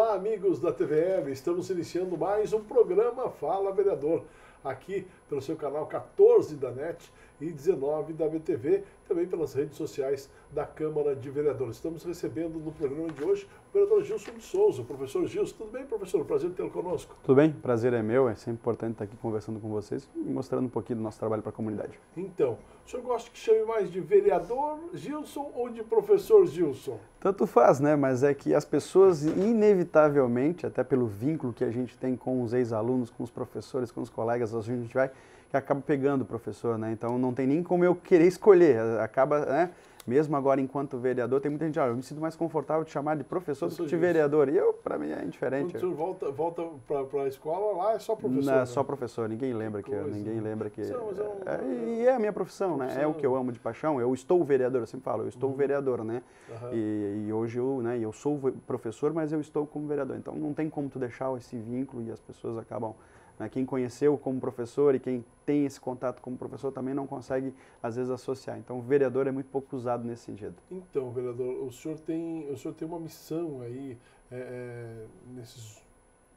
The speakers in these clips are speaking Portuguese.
Olá, amigos da TVM, estamos iniciando mais um programa Fala Vereador, aqui pelo seu canal 14 da NET e 19 da BTV, também pelas redes sociais da Câmara de Vereadores. Estamos recebendo no programa de hoje o vereador Gilson de Souza. Professor Gilson, tudo bem, professor? Prazer tê-lo conosco. Tudo bem, prazer é meu. É sempre importante estar aqui conversando com vocês e mostrando um pouquinho do nosso trabalho para a comunidade. Então, o senhor gosta que chame mais de vereador Gilson ou de professor Gilson? Tanto faz, né? Mas é que as pessoas, inevitavelmente, até pelo vínculo que a gente tem com os ex-alunos, com os professores, com os colegas, a gente vai que acaba pegando o professor, né? Então não tem nem como eu querer escolher, acaba, né? Mesmo agora enquanto vereador, tem muita gente, ah, eu me sinto mais confortável de chamar de professor do que de vereador. E eu, para mim, é indiferente. Quando tu volta, volta para a escola, lá é só professor. Não, é né? só professor, ninguém lembra que, que coisa, ninguém né? lembra que. Não, é um... é, e é a minha profissão, profissão, né? É o que eu amo de paixão. Eu estou vereador, eu sempre falo, eu estou uhum. vereador, né? Uhum. E, e, hoje eu, né, eu sou professor, mas eu estou como vereador. Então não tem como tu deixar esse vínculo e as pessoas acabam né? Quem conheceu como professor e quem tem esse contato como professor também não consegue, às vezes, associar. Então, o vereador é muito pouco usado nesse sentido. Então, vereador, o senhor tem, o senhor tem uma missão aí é, é, nesses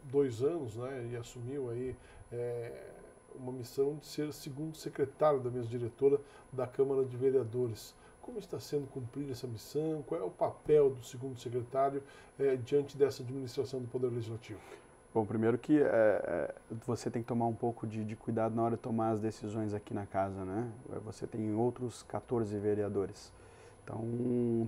dois anos, né? E assumiu aí é, uma missão de ser segundo secretário da mesa diretora da Câmara de Vereadores. Como está sendo cumprida essa missão? Qual é o papel do segundo secretário é, diante dessa administração do Poder Legislativo? Bom, primeiro que é, é, você tem que tomar um pouco de, de, cuidado na hora de tomar as decisões aqui na casa, né? É, você tem outros 14 vereadores. Então,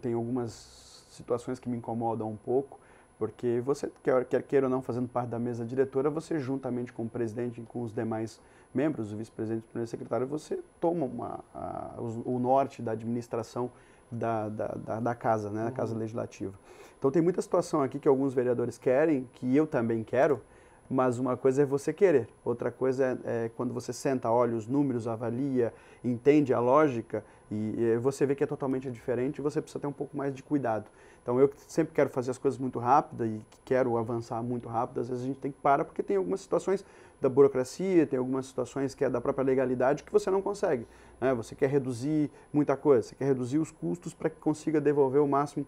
tem algumas situações que me incomodam um pouco, porque você, quer, quer queira ou não, fazendo parte da mesa diretora, você juntamente com o presidente e com os demais membros, o vice-presidente e o primeiro secretário, você toma uma, a, o norte da administração da, da, da, da casa, né, da casa uhum. legislativa. Então tem muita situação aqui que alguns vereadores querem, que eu também quero, mas uma coisa é você querer, outra coisa é, é quando você senta, olha os números, avalia, entende a lógica e, e você vê que é totalmente diferente e você precisa ter um pouco mais de cuidado. Então eu sempre quero fazer as coisas muito rápidas e quero avançar muito rápido, às vezes a gente tem que parar porque tem algumas situações da burocracia, tem algumas situações que é da própria legalidade que você não consegue. Né? Você quer reduzir muita coisa, você quer reduzir os custos para que consiga devolver o máximo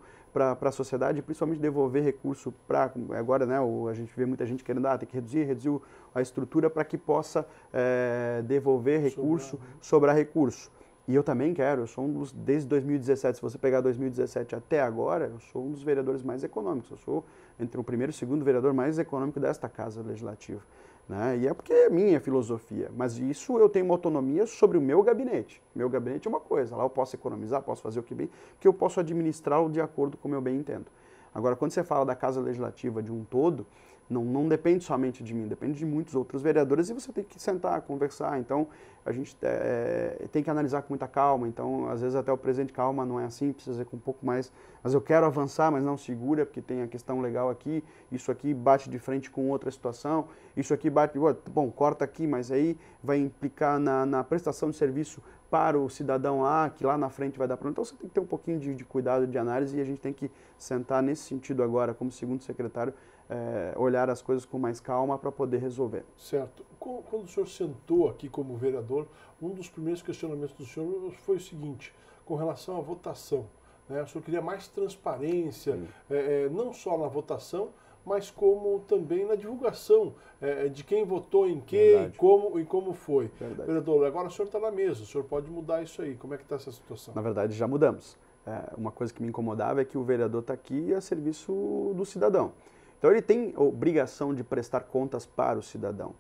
para a sociedade, principalmente devolver recurso para agora, né? a gente vê muita gente querendo ah, tem que reduzir, reduzir a estrutura para que possa é, devolver recurso, sobrar. Né? sobrar recurso. E eu também quero, eu sou um dos, desde 2017, se você pegar 2017 até agora, eu sou um dos vereadores mais econômicos, eu sou entre o primeiro e o segundo vereador mais econômico desta casa legislativa. Né? E é porque é minha filosofia, mas isso eu tenho uma autonomia sobre o meu gabinete. Meu gabinete é uma coisa, lá eu posso economizar, posso fazer o que bem, que eu posso administrar de acordo com o meu bem entendo. Agora, quando você fala da Casa Legislativa de um todo, não, não depende somente de mim, depende de muitos outros vereadores e você tem que sentar, conversar. Então, a gente é, é, tem que analisar com muita calma. Então, às vezes até o presidente, calma, não é assim, precisa ser com um pouco mais. Mas eu quero avançar, mas não segura, porque tem a questão legal aqui, isso aqui bate de frente com outra situação, isso aqui bate, bom, corta aqui, mas aí vai implicar na, na prestação de serviço para o cidadão A, que lá na frente vai dar problema. Então você tem que ter um pouquinho de, de, cuidado, de análise, e a gente tem que sentar nesse sentido agora, como segundo secretário, é, olhar as coisas com mais calma para poder resolver. Certo. Quando o senhor sentou aqui como vereador, um dos primeiros questionamentos do senhor foi o seguinte, com relação à votação. Né? O senhor queria mais transparência, é, não só na votação, mas como também na divulgação é, de quem votou em quê e como, e como foi. Verdade. Vereador, agora o senhor está na mesa, o senhor pode mudar isso aí. Como é que está essa situação? Na verdade, já mudamos. É, uma coisa que me incomodava é que o vereador está aqui a serviço do cidadão. Então ele tem obrigação de prestar contas para o cidadão.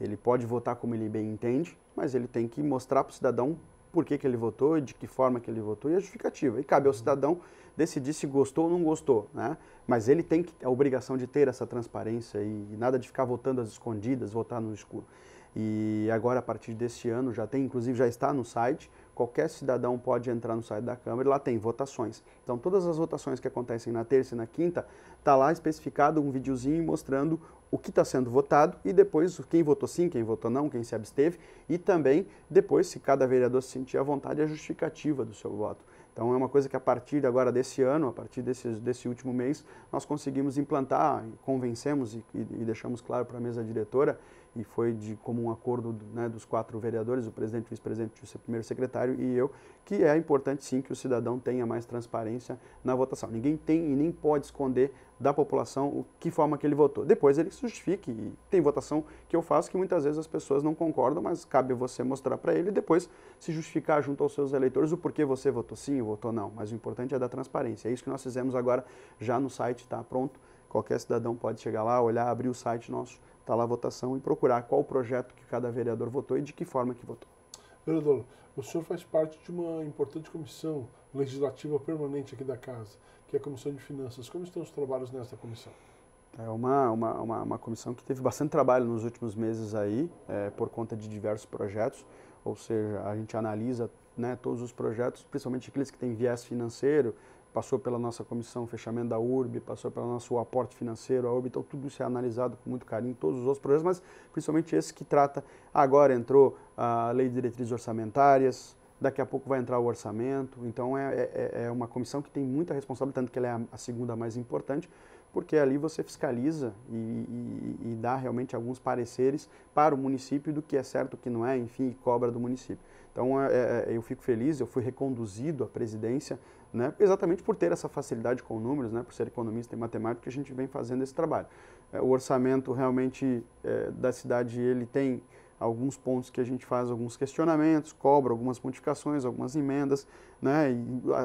Ele pode votar como ele bem entende, mas ele tem que mostrar para o cidadão por que, que ele votou, de que forma que ele votou e a é justificativa. E cabe ao cidadão decidir se gostou ou não gostou, né? Mas ele tem a obrigação de ter essa transparência e, nada de ficar votando às escondidas, votar no escuro. E agora, a partir desse ano, já tem, inclusive já está no site, qualquer cidadão pode entrar no site da Câmara e lá tem votações. Então, todas as votações que acontecem na terça e na quinta, está lá especificado um videozinho mostrando o que está sendo votado e depois quem votou sim, quem votou não, quem se absteve e também depois, se cada vereador se sentir à vontade, a justificativa do seu voto. Então é uma coisa que a partir agora desse ano, a partir desse, desse último mês, nós conseguimos implantar, convencemos e, e, e deixamos claro para a mesa diretora e foi de comum acordo né, dos quatro vereadores, o presidente, o vice-presidente, o primeiro secretário e eu, que é importante sim que o cidadão tenha mais transparência na votação. Ninguém tem e nem pode esconder da população o que forma que ele votou. Depois ele se justifique. E tem votação que eu faço que muitas vezes as pessoas não concordam, mas cabe você mostrar para ele e depois se justificar junto aos seus eleitores o porquê você votou sim ou votou não. Mas o importante é dar transparência. É isso que nós fizemos agora já no site, está pronto. Qualquer cidadão pode chegar lá, olhar, abrir o site nosso está lá a votação e procurar qual o projeto que cada vereador votou e de que forma que votou. Vereador, o senhor faz parte de uma importante comissão legislativa permanente aqui da Casa, que é a Comissão de Finanças. Como estão os trabalhos nessa comissão? É uma, uma, uma, uma comissão que teve bastante trabalho nos últimos meses aí, é, por conta de diversos projetos, ou seja, a gente analisa né, todos os projetos, principalmente aqueles que têm viés financeiro, passou pela nossa comissão fechamento da URB, passou pelo nosso aporte financeiro, a URB, então tudo isso é analisado com muito carinho, todos os outros projetos, mas principalmente esse que trata, agora entrou a lei de diretrizes orçamentárias, daqui a pouco vai entrar o orçamento, então é, é, é uma comissão que tem muita responsabilidade, tanto que ela é a segunda mais importante, porque ali você fiscaliza e, e, e, dá realmente alguns pareceres para o município do que é certo, o que não é, enfim, e cobra do município. Então é, é, é eu fico feliz, eu fui reconduzido à presidência, né, exatamente por ter essa facilidade com números, né, por ser economista e matemático, que a gente vem fazendo esse trabalho. É, o orçamento realmente é, da cidade ele tem alguns pontos que a gente faz alguns questionamentos, cobra algumas modificações, algumas emendas, né?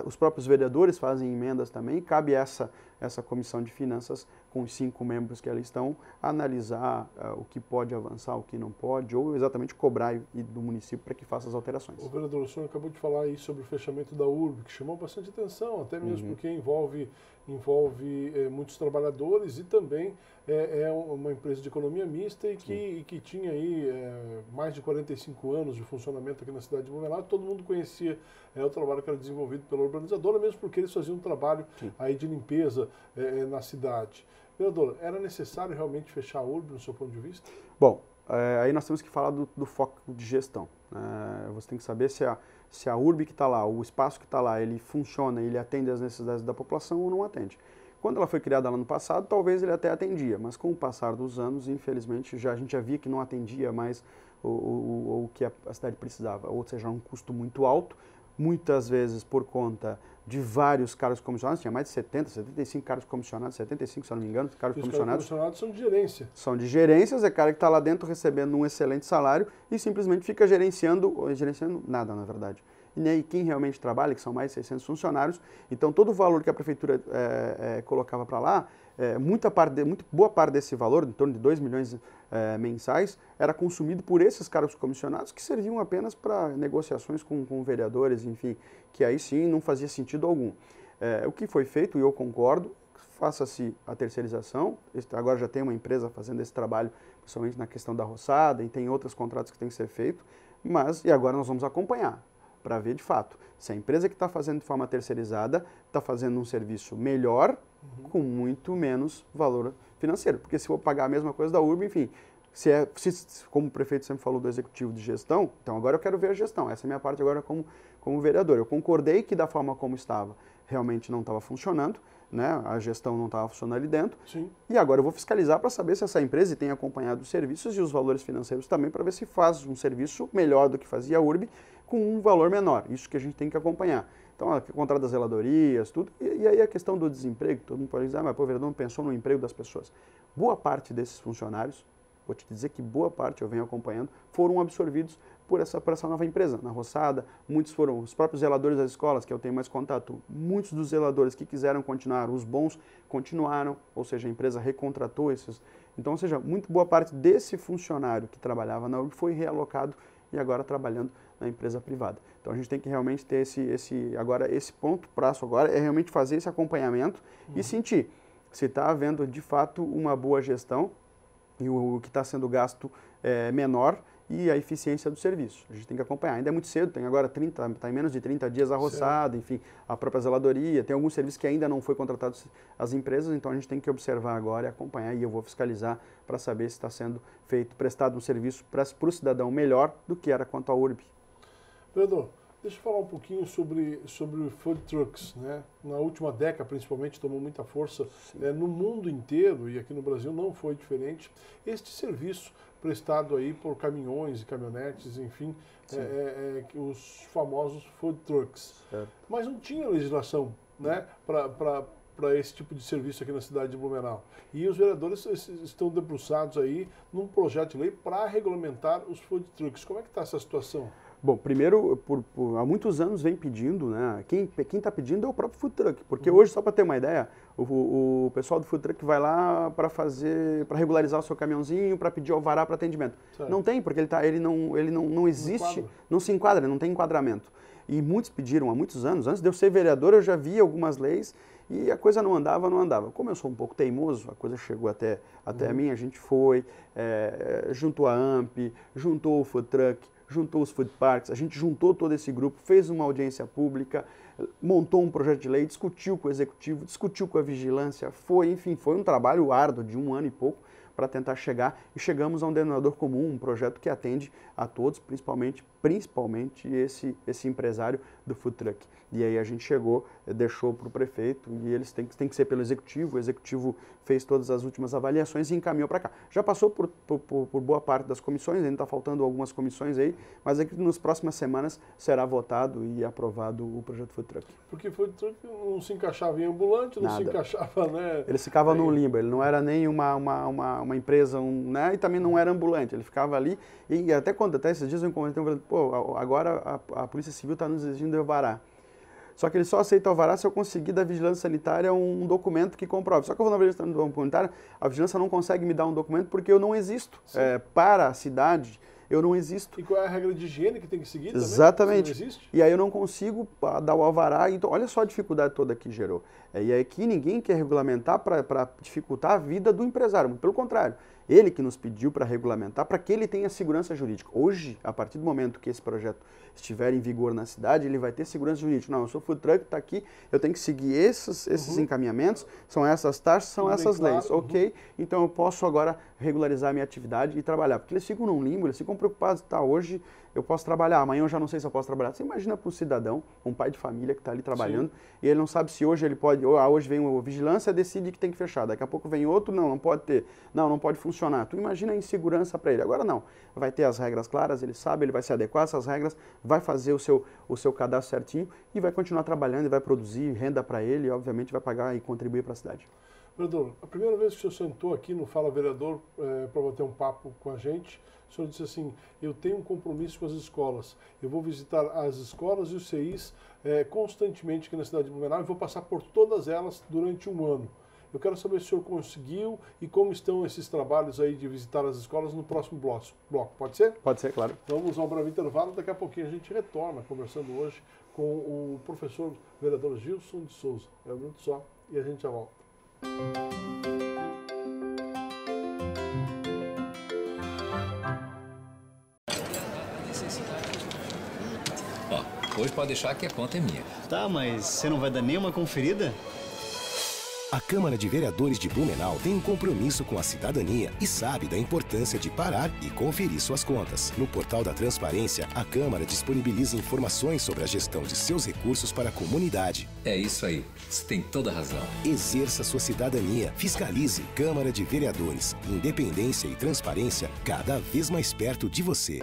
os próprios vereadores fazem emendas também, cabe essa, essa comissão de finanças, com os cinco membros que ali estão, analisar uh, o que pode avançar, o que não pode, ou exatamente cobrar e, do município para que faça as alterações. O vereador, o acabou de falar aí sobre o fechamento da URB, que chamou bastante atenção, até mesmo uhum. porque envolve, envolve é, muitos trabalhadores e também eh, é, é, uma empresa de economia mista e que, e que tinha aí é, mais de 45 anos de funcionamento aqui na cidade de Blumenau, todo mundo conhecia o trabalho que era desenvolvido pela urbanizadora, mesmo porque eles faziam um trabalho Sim. aí de limpeza é, é na cidade. Vereador, era necessário realmente fechar a urbe, no seu ponto de vista? Bom, é, aí nós temos que falar do, do foco de gestão. É, você tem que saber se a, se a urbe que está lá, o espaço que está lá, ele funciona, ele atende às necessidades da população ou não atende. Quando ela foi criada lá no passado, talvez ele até atendia, mas com o passar dos anos, infelizmente, já a gente já via que não atendia mais o, o, o que a, a cidade precisava, ou seja, um custo muito alto muitas vezes por conta de vários cargos comissionados, tinha mais de 70, 75 cargos comissionados, 75, se não me engano, cargos comissionados. Os comissionados são de gerência. São de gerências, é cara que está lá dentro recebendo um excelente salário e simplesmente fica gerenciando, gerenciando nada, na verdade. E nem quem realmente trabalha, que são mais de 600 funcionários, então todo o valor que a prefeitura é, é, colocava para lá é, muita parte, muito boa parte desse valor, em torno de 2 milhões é, mensais, era consumido por esses cargos comissionados que serviam apenas para negociações com, com vereadores, enfim, que aí sim não fazia sentido algum. É, o que foi feito, e eu concordo, faça-se a terceirização. Agora já tem uma empresa fazendo esse trabalho, principalmente na questão da roçada, e tem outros contratos que tem que ser feito. Mas, e agora nós vamos acompanhar para ver de fato se a empresa que está fazendo de forma terceirizada está fazendo um serviço melhor uhum. com muito menos valor financeiro. Porque se vou pagar a mesma coisa da URB, enfim, se é, se, como o prefeito sempre falou do executivo de gestão, então agora eu quero ver a gestão. Essa é a minha parte agora como, como vereador. Eu concordei que da forma como estava, realmente não estava funcionando, né? a gestão não estava funcionando ali dentro. Sim. E agora eu vou fiscalizar para saber se essa empresa tem acompanhado os serviços e os valores financeiros também, para ver se faz um serviço melhor do que fazia a URB, com um valor menor. Isso que a gente tem que acompanhar. Então, a contrato das zeladorias, tudo. E, e, aí a questão do desemprego, todo mundo pode dizer, ah, mas o vereador não pensou no emprego das pessoas. Boa parte desses funcionários, vou te dizer que boa parte, eu venho acompanhando, foram absorvidos por essa, por essa nova empresa, na Roçada. Muitos foram os próprios zeladores das escolas, que eu tenho mais contato. Muitos dos zeladores que quiseram continuar, os bons, continuaram, ou seja, a empresa recontratou esses. Então, ou seja, muito boa parte desse funcionário que trabalhava na URB foi realocado e agora trabalhando na empresa privada. Então a gente tem que realmente ter esse, esse agora esse ponto prazo agora é realmente fazer esse acompanhamento uhum. e sentir se está havendo de fato uma boa gestão e o, o que está sendo gasto é, menor e a eficiência do serviço. A gente tem que acompanhar. Ainda é muito cedo, tem agora 30, está em menos de 30 dias arroçado, certo. enfim, a própria zeladoria, tem alguns serviços que ainda não foi contratados às empresas, então a gente tem que observar agora e acompanhar, e eu vou fiscalizar para saber se está sendo feito, prestado um serviço para o cidadão melhor do que era quanto à URB. Leandro, deixa eu falar um pouquinho sobre, sobre food trucks. Né? Na última década, principalmente, tomou muita força eh, no mundo inteiro e aqui no Brasil não foi diferente. Este serviço prestado aí por caminhões e caminhonetes, enfim, é, é, os famosos food trucks. Mas não tinha legislação né, para esse tipo de serviço aqui na cidade de Blumenau. E os vereadores estão debruçados aí num projeto de lei para regulamentar os food trucks. Como é que está essa situação? Bom, primeiro, por, por, há muitos anos vem pedindo, né? Quem está pedindo é o próprio food truck, porque uhum. hoje, só para ter uma ideia, o, o, pessoal do food truck vai lá para fazer, para regularizar o seu caminhãozinho, para pedir alvará para atendimento. Certo. Não tem, porque ele, tá, ele, não, ele não, não existe, não, não se enquadra, não tem enquadramento. E muitos pediram há muitos anos, antes de eu ser vereador, eu já vi algumas leis e a coisa não andava, não andava. Como eu sou um pouco teimoso, a coisa chegou até, até uhum. a mim, a gente foi, é, juntou a AMP, juntou o food truck, juntou os food parks, a gente juntou todo esse grupo, fez uma audiência pública, montou um projeto de lei, discutiu com o executivo, discutiu com a vigilância, foi, enfim, foi um trabalho árduo de um ano e pouco para tentar chegar e chegamos a um denominador comum, um projeto que atende a todos, principalmente principalmente esse, esse empresário do food truck. E aí a gente chegou, eh, deixou para o prefeito e eles têm, têm que ser pelo executivo. O executivo fez todas as últimas avaliações e encaminhou para cá. Já passou por, por, por, boa parte das comissões, ainda está faltando algumas comissões aí, mas aqui é que nas próximas semanas será votado e aprovado o projeto Food Truck. Porque Food Truck não se encaixava em ambulante, não Nada. se encaixava, né? Ele ficava no limbo, ele não era nem uma, uma, uma, uma empresa, um, né? E também não era ambulante, ele ficava ali. E até quando, até esses dias eu comentei, pô, pô, agora a, a Polícia Civil está nos exigindo alvará. Só que ele só aceita alvará se eu conseguir da Vigilância Sanitária um documento que comprove. Só que eu vou na Vigilância Sanitária, a Vigilância não consegue me dar um documento porque eu não existo. É, para a cidade, eu não existo. E qual é a regra de higiene que tem que seguir? Também? Exatamente. E aí eu não consigo ah, dar o alvará. Então, olha só a dificuldade toda que gerou. É, e aqui é ninguém quer regulamentar para dificultar a vida do empresário. Pelo contrário, ele que nos pediu para regulamentar, para que ele tenha segurança jurídica. Hoje, a partir do momento que esse projeto estiver em vigor na cidade, ele vai ter segurança jurídica. Não, eu sou food truck, está aqui, eu tenho que seguir esses, esses uhum. encaminhamentos, são essas taxas, são Tudo essas leis, claro. Uhum. ok? Uhum. Então eu posso agora regularizar a minha atividade e trabalhar. Porque eles ficam num limbo, eles ficam preocupados, tá, hoje eu posso trabalhar, amanhã eu já não sei se eu posso trabalhar. Você imagina para um cidadão, um pai de família que está ali trabalhando, Sim. e ele não sabe se hoje ele pode, ou, ah, hoje vem uma vigilância, decide que tem que fechar, daqui a pouco vem outro, não, não pode ter, não, não pode funcionar. Tu imagina a insegurança para ele. Agora não, vai ter as regras claras, ele sabe, ele vai se adequar a essas regras, vai fazer o seu, o seu cadastro certinho e vai continuar trabalhando e vai produzir renda para ele e, obviamente, vai pagar e contribuir para a cidade. Vereador, a primeira vez que o senhor sentou aqui no Fala Vereador é, eh, para bater um papo com a gente, o senhor disse assim: eu tenho um compromisso com as escolas, eu vou visitar as escolas e os CIs é, eh, constantemente aqui na cidade de Blumenau e vou passar por todas elas durante um ano. Eu quero saber se o senhor conseguiu e como estão esses trabalhos aí de visitar as escolas no próximo bloco. Pode ser? Pode ser, claro. Então, vamos ao breve intervalo, daqui a pouquinho a gente retorna conversando hoje com o professor vereador Gilson de Souza. É um minuto só e a gente já volta. Ó, hoje pode deixar que a conta é minha. Tá, mas você não vai dar nenhuma conferida? A Câmara de Vereadores de Blumenau tem um compromisso com a cidadania e sabe da importância de parar e conferir suas contas. No portal da Transparência, a Câmara disponibiliza informações sobre a gestão de seus recursos para a comunidade. É isso aí. Você tem toda a razão. Exerça sua cidadania. Fiscalize Câmara de Vereadores. Independência e transparência cada vez mais perto de você.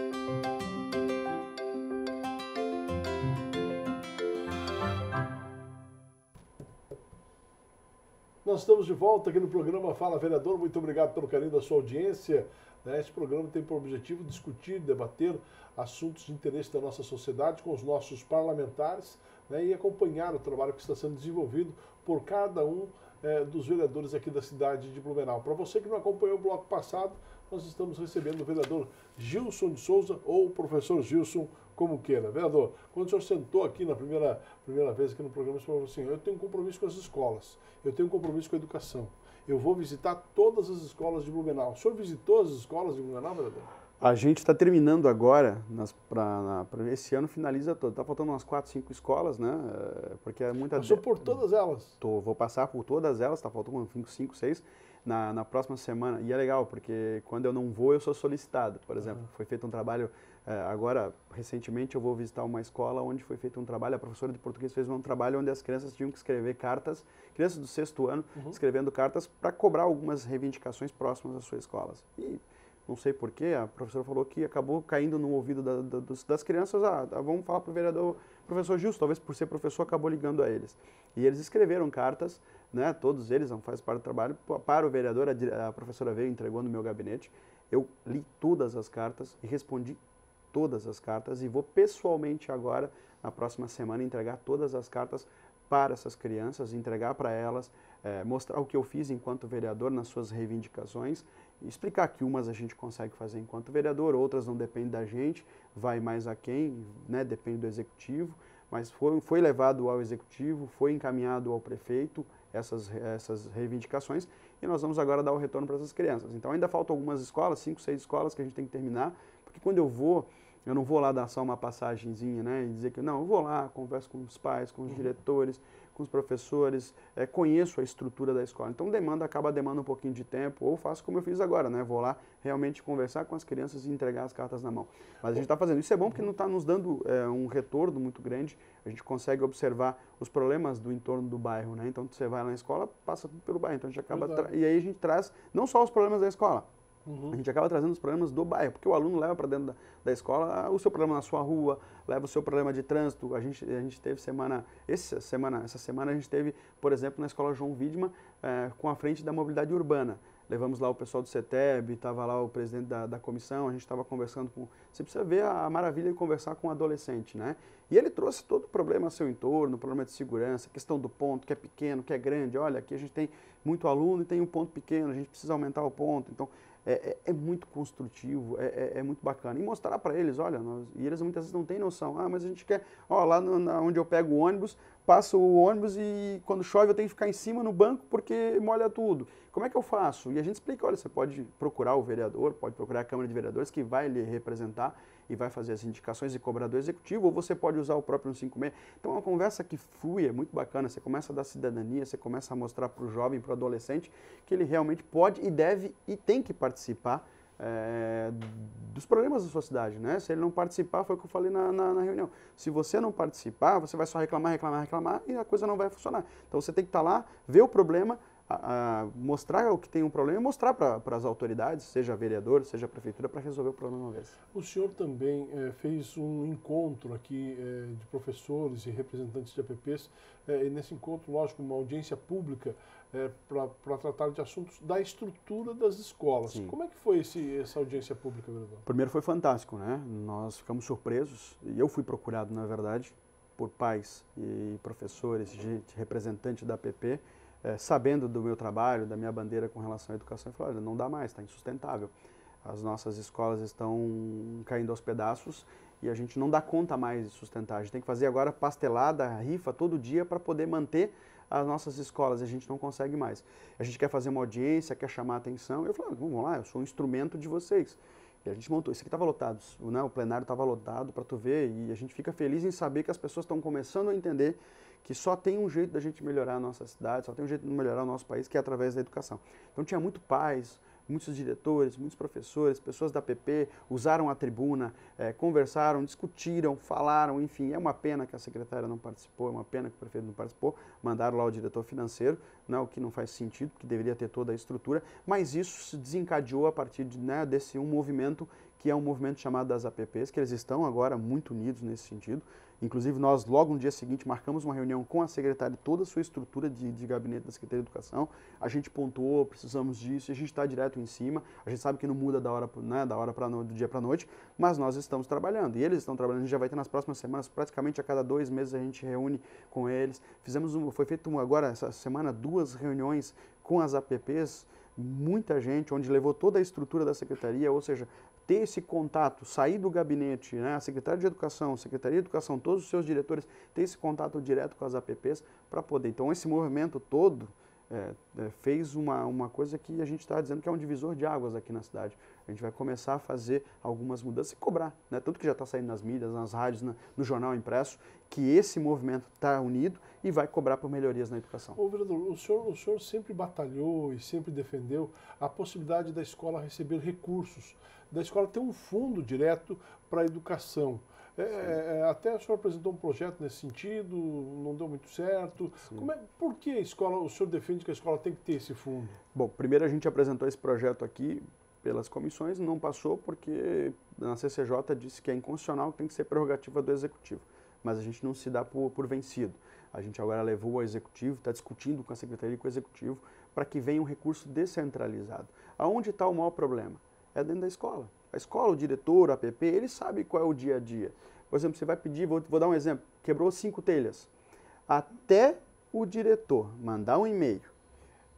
volta aqui no programa Fala Vereador. Muito obrigado pelo carinho da sua audiência. Né? Esse programa tem por objetivo discutir, debater assuntos de interesse da nossa sociedade com os nossos parlamentares né, e acompanhar o trabalho que está sendo desenvolvido por cada um é, dos vereadores aqui da cidade de Blumenau. Para você que não acompanhou o bloco passado, nós estamos recebendo o vereador Gilson de Souza ou o professor Gilson como queira. Vereador, quando o senhor sentou aqui na primeira, primeira vez aqui no programa, o senhor falou assim, eu tenho um compromisso com as escolas, eu tenho um compromisso com a educação, eu vou visitar todas as escolas de Blumenau. O senhor visitou as escolas de Blumenau, vereador? A gente está terminando agora, para esse ano finaliza todo. Está faltando umas 4, 5 escolas, né? É, porque é muita... Passou por todas elas? Tô, vou passar por todas elas, está faltando 5, 6 na, na próxima semana. E é legal, porque quando eu não vou, eu sou solicitado. Por exemplo, uhum. foi feito um trabalho, eh, agora, recentemente, eu vou visitar uma escola onde foi feito um trabalho, a professora de português fez um trabalho onde as crianças tinham que escrever cartas, crianças do sexto ano, uhum. escrevendo cartas para cobrar algumas reivindicações próximas às suas escolas. E não sei porquê, a professora falou que acabou caindo no ouvido da, da, dos, das crianças, ah, tá, vamos falar para o vereador, professor Justo, talvez por ser professor acabou ligando a eles. E eles escreveram cartas né, todos eles não fazem parte do trabalho, para o vereador, a, a professora veio entregou no meu gabinete, eu li todas as cartas e respondi todas as cartas e vou pessoalmente agora, na próxima semana, entregar todas as cartas para essas crianças, entregar para elas, é, mostrar o que eu fiz enquanto vereador nas suas reivindicações, explicar que umas a gente consegue fazer enquanto vereador, outras não depende da gente, vai mais a quem, né, depende do executivo, mas foi, foi levado ao executivo, foi encaminhado ao prefeito, essas, essas reivindicações e nós vamos agora dar o retorno para essas crianças. Então ainda faltam algumas escolas, cinco, seis escolas que a gente tem que terminar, porque quando eu vou, eu não vou lá dar só uma passagenzinha, né, e dizer que não, eu vou lá, converso com os pais, com os uhum. diretores, com os professores, é, conheço a estrutura da escola. Então, demanda acaba demanda um pouquinho de tempo, ou faço como eu fiz agora, né? Vou lá realmente conversar com as crianças e entregar as cartas na mão. Mas a gente está fazendo. Isso é bom porque não está nos dando é, um retorno muito grande. A gente consegue observar os problemas do entorno do bairro, né? Então, você vai lá na escola, passa tudo pelo bairro. Então, a gente acaba. E aí a gente traz não só os problemas da escola, Uhum. A gente acaba trazendo os problemas do bairro, porque o aluno leva para dentro da, da, escola ah, o seu problema na sua rua, leva o seu problema de trânsito. A gente, a gente teve semana essa, semana, essa semana a gente teve, por exemplo, na escola João Widman, eh, com a frente da mobilidade urbana. Levamos lá o pessoal do CETEB, estava lá o presidente da, da comissão, a gente estava conversando com. Você precisa ver a, a, maravilha de conversar com um adolescente, né? E ele trouxe todo o problema ao seu entorno, problema de segurança, questão do ponto, que é pequeno, que é grande. Olha, aqui a gente tem muito aluno e tem um ponto pequeno, a gente precisa aumentar o ponto. Então, é, é, é, muito construtivo, é, é, é muito bacana. E mostrar para eles, olha, nós, e eles muitas vezes não têm noção. Ah, mas a gente quer, ó, lá no, na, onde eu pego o ônibus, passo o ônibus e quando chove eu tenho que ficar em cima no banco porque molha tudo. Como é que eu faço? E a gente explica, olha, você pode procurar o vereador, pode procurar a Câmara de Vereadores que vai lhe representar e vai fazer as indicações e cobrar do executivo, ou você pode usar o próprio 156. Então é uma conversa que flui, é muito bacana. Você começa a dar cidadania, você começa a mostrar para o jovem, para o adolescente, que ele realmente pode e deve e tem que participar é, dos problemas da sua cidade, né? Se ele não participar, foi o que eu falei na, na, na, reunião. Se você não participar, você vai só reclamar, reclamar, reclamar e a coisa não vai funcionar. Então você tem que estar tá lá, ver o problema, a, a mostrar o que tem um problema e mostrar para as autoridades, seja vereador, seja prefeitura, para resolver o problema uma vez. O senhor também é, fez um encontro aqui é, de professores e representantes de APPs, é, eh, e nesse encontro, lógico, uma audiência pública para tratar de assuntos da estrutura das escolas. Sim. Como é que foi esse, essa audiência pública, vereador? Primeiro foi fantástico, né? Nós ficamos surpresos, e eu fui procurado, na verdade, por pais e professores, gente, representante da APP, é, sabendo do meu trabalho, da minha bandeira com relação à educação, eu falei, olha, não dá mais, está insustentável. As nossas escolas estão caindo aos pedaços e a gente não dá conta mais de sustentar. A gente tem que fazer agora pastelada, rifa todo dia para poder manter as nossas escolas. A gente não consegue mais. A gente quer fazer uma audiência, quer chamar a atenção. Eu falo, ah, vamos lá, eu sou um instrumento de vocês. E a gente montou. Isso aqui estava lotado, né? o plenário estava lotado para tu ver. E a gente fica feliz em saber que as pessoas estão começando a entender que só tem um jeito da gente melhorar a nossa cidade, só tem um jeito de melhorar o nosso país, que é através da educação. Então tinha muito pais, muitos diretores, muitos professores, pessoas da PP usaram a tribuna, é, conversaram, discutiram, falaram, enfim. É uma pena que a secretária não participou, é uma pena que o prefeito não participou. Mandaram lá o diretor financeiro, né, o que não faz sentido, porque deveria ter toda a estrutura. Mas isso se desencadeou a partir de, né, desse um movimento que é um movimento chamado das APPs, que eles estão agora muito unidos nesse sentido. Inclusive, nós logo no dia seguinte marcamos uma reunião com a secretária e toda a sua estrutura de, de gabinete da Secretaria de Educação. A gente pontuou, precisamos disso, a gente está direto em cima. A gente sabe que não muda da hora, né, da hora pra no, do dia para a noite, mas nós estamos trabalhando. E eles estão trabalhando, a gente já vai ter nas próximas semanas, praticamente a cada dois meses a gente reúne com eles. Fizemos um, foi feito um, agora, essa semana, duas reuniões com as APPs muita gente, onde levou toda a estrutura da secretaria, ou seja, ter esse contato, sair do gabinete, né, a secretária de Educação, a Secretaria de Educação, todos os seus diretores, ter esse contato direto com as APPs para poder. Então, esse movimento todo é, é, fez uma, uma coisa que a gente está dizendo que é um divisor de águas aqui na cidade. A gente vai começar a fazer algumas mudanças e cobrar, né? tanto que já está saindo nas mídias, nas rádios, na, no jornal impresso, que esse movimento está unido e vai cobrar por melhorias na educação. Ô, vereador, o senhor, o senhor sempre batalhou e sempre defendeu a possibilidade da escola receber recursos da escola ter um fundo direto para a educação. É, é, é até a senhora apresentou um projeto nesse sentido, não deu muito certo. É, por que a escola, o senhor defende que a escola tem que ter esse fundo? Bom, primeiro a gente apresentou esse projeto aqui pelas comissões, não passou porque na CCJ disse que é inconstitucional, que tem que ser prerrogativa do executivo. Mas a gente não se dá por, por vencido. A gente agora levou ao executivo, está discutindo com a secretaria e com o executivo para que venha um recurso descentralizado. Aonde está o maior problema? é dentro da escola. A escola, o diretor, o APP, ele sabe qual é o dia a dia. Por exemplo, você vai pedir, vou, vou dar um exemplo, quebrou cinco telhas. Até o diretor mandar um e-mail,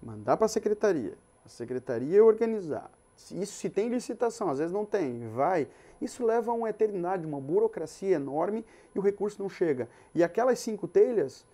mandar para a secretaria, a secretaria organizar. Isso se tem licitação, às vezes não tem, vai. Isso leva a uma eternidade, uma burocracia enorme e o recurso não chega. E aquelas cinco telhas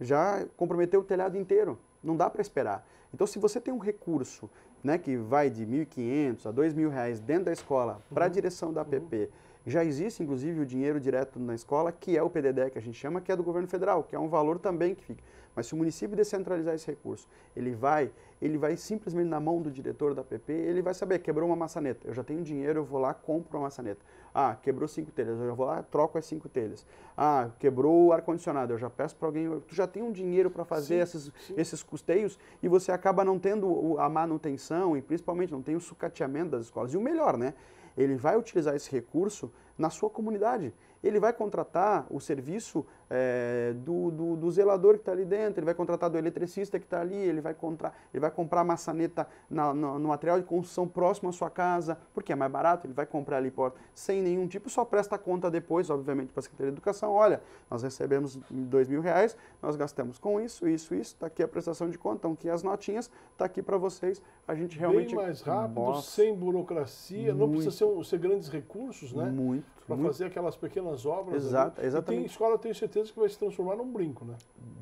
já comprometeu o telhado inteiro. Não dá para esperar. Então, se você tem um recurso né, que vai de R$ 1.500 a R$ 2.000 dentro da escola para a uhum. direção da APP já existe, inclusive, o dinheiro direto na escola, que é o PDD, que a gente chama, que é do governo federal, que é um valor também que fica. Mas se o município descentralizar esse recurso, ele vai, ele vai simplesmente na mão do diretor da PP, ele vai saber, quebrou uma maçaneta, eu já tenho dinheiro, eu vou lá, compro uma maçaneta. Ah, quebrou cinco telhas, eu já vou lá, troco as cinco telhas. Ah, quebrou o ar-condicionado, eu já peço para alguém, tu já tem um dinheiro para fazer sim, esses, sim. esses custeios e você acaba não tendo a manutenção e principalmente não tem o sucateamento das escolas. E o melhor, né? ele vai utilizar esse recurso na sua comunidade. Ele vai contratar o serviço é, do, do, do, zelador que está ali dentro, ele vai contratar do eletricista que está ali, ele vai, contra, ele vai comprar a maçaneta na, no, no material de construção próximo à sua casa, porque é mais barato, ele vai comprar ali por, sem nenhum tipo, só presta conta depois, obviamente, para a Secretaria de Educação, olha, nós recebemos dois mil reais, nós gastamos com isso, isso, isso, está aqui a prestação de conta, então que as notinhas, está aqui para vocês, a gente realmente... Bem mais rápido, Nossa. sem burocracia, muito. não precisa ser, ser, grandes recursos, né? Muito. Para fazer aquelas pequenas obras. Exato, exatamente. E tem escola, eu tenho certeza certeza que vai se transformar num brinco, né?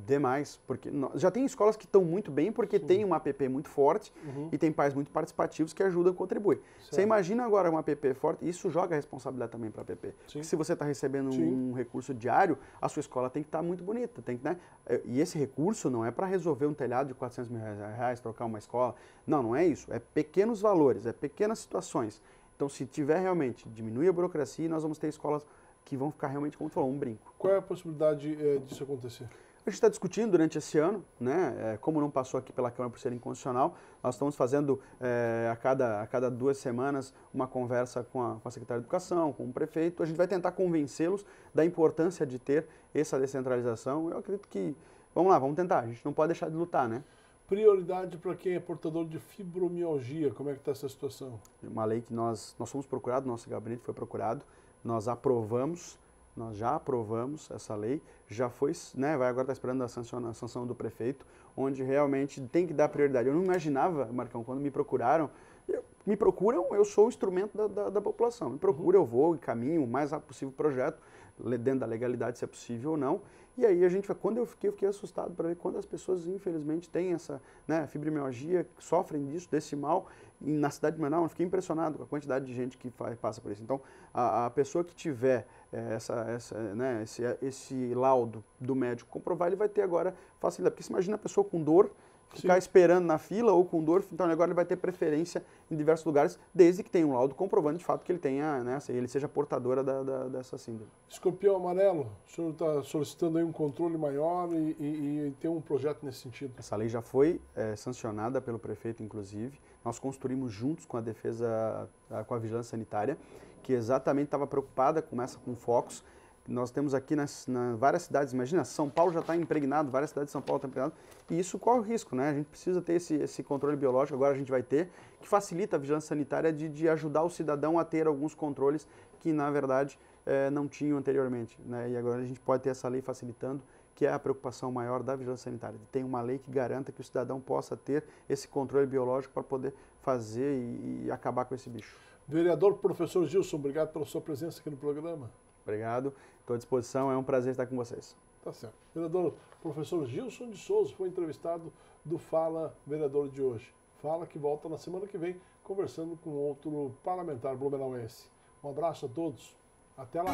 Demais, porque já tem escolas que estão muito bem porque Sim. tem uma app muito forte uhum. e tem pais muito participativos que ajudam a contribuir. Certo. Você imagina agora uma app forte, isso joga a responsabilidade também para a app. Porque se você está recebendo Sim. um recurso diário, a sua escola tem que estar tá muito bonita, tem que, né? É, e esse recurso não é para resolver um telhado de 400 mil reais, trocar uma escola. Não, não é isso. É pequenos valores, é pequenas situações. Então, se tiver realmente, diminui a burocracia e nós vamos ter escolas que vão ficar realmente, como tu falou, um brinco. Qual é a possibilidade é, disso acontecer? A gente está discutindo durante esse ano, né? É, como não passou aqui pela Câmara por ser inconstitucional, nós estamos fazendo é, a, cada, a cada duas semanas uma conversa com a, com a Secretaria de Educação, com o prefeito. A gente vai tentar convencê-los da importância de ter essa descentralização. Eu acredito que. Vamos lá, vamos tentar. A gente não pode deixar de lutar, né? Prioridade para quem é portador de fibromialgia, como é que está essa situação? Uma lei que nós, nós fomos procurados, nosso gabinete foi procurado nós aprovamos, nós já aprovamos essa lei, já foi, né, vai agora está esperando a sanção, a sanção do prefeito, onde realmente tem que dar prioridade. Eu não imaginava, Marcão, quando me procuraram, me procuram, eu sou o instrumento da, da, da população. Me procuram, eu vou, caminho, o mais rápido possível o projeto, dentro da legalidade, se é possível ou não. E aí a gente quando eu fiquei, eu fiquei assustado para ver quantas pessoas, infelizmente, têm essa né, fibromialgia, sofrem disso, desse mal, na cidade de Manaus, eu fiquei impressionado com a quantidade de gente que faz, passa por isso. Então, a, a pessoa que tiver é, essa, essa, né, esse, esse laudo do médico comprovar, ele vai ter agora facilidade. Porque se imagina a pessoa com dor, ficar Sim. esperando na fila ou com dor, então agora ele vai ter preferência em diversos lugares, desde que tenha um laudo comprovando de fato que ele tenha, né, ele seja portadora da, da, dessa síndrome. Escorpião amarelo, o senhor está solicitando aí um controle maior e, e, e, tem um projeto nesse sentido. Essa lei já foi é, sancionada pelo prefeito, inclusive nós construímos juntos com a defesa, com a vigilância sanitária, que exatamente estava preocupada com essa, com focos. Nós temos aqui nas, nas várias cidades, imagina, São Paulo já está impregnado, várias cidades de São Paulo estão tá impregnadas, e isso corre o risco, né? A gente precisa ter esse, esse controle biológico, agora a gente vai ter, que facilita a vigilância sanitária de, de ajudar o cidadão a ter alguns controles que, na verdade, eh, não tinham anteriormente, né? E agora a gente pode ter essa lei facilitando que é a preocupação maior da vigilância sanitária. Tem uma lei que garanta que o cidadão possa ter esse controle biológico para poder fazer e, e acabar com esse bicho. Vereador professor Gilson, obrigado pela sua presença aqui no programa. Obrigado, estou à disposição, é um prazer estar com vocês. Tá certo. Vereador professor Gilson de Souza foi entrevistado do Fala Vereador de hoje. Fala que volta na semana que vem conversando com outro parlamentar blumenauense. Um abraço a todos. Até lá.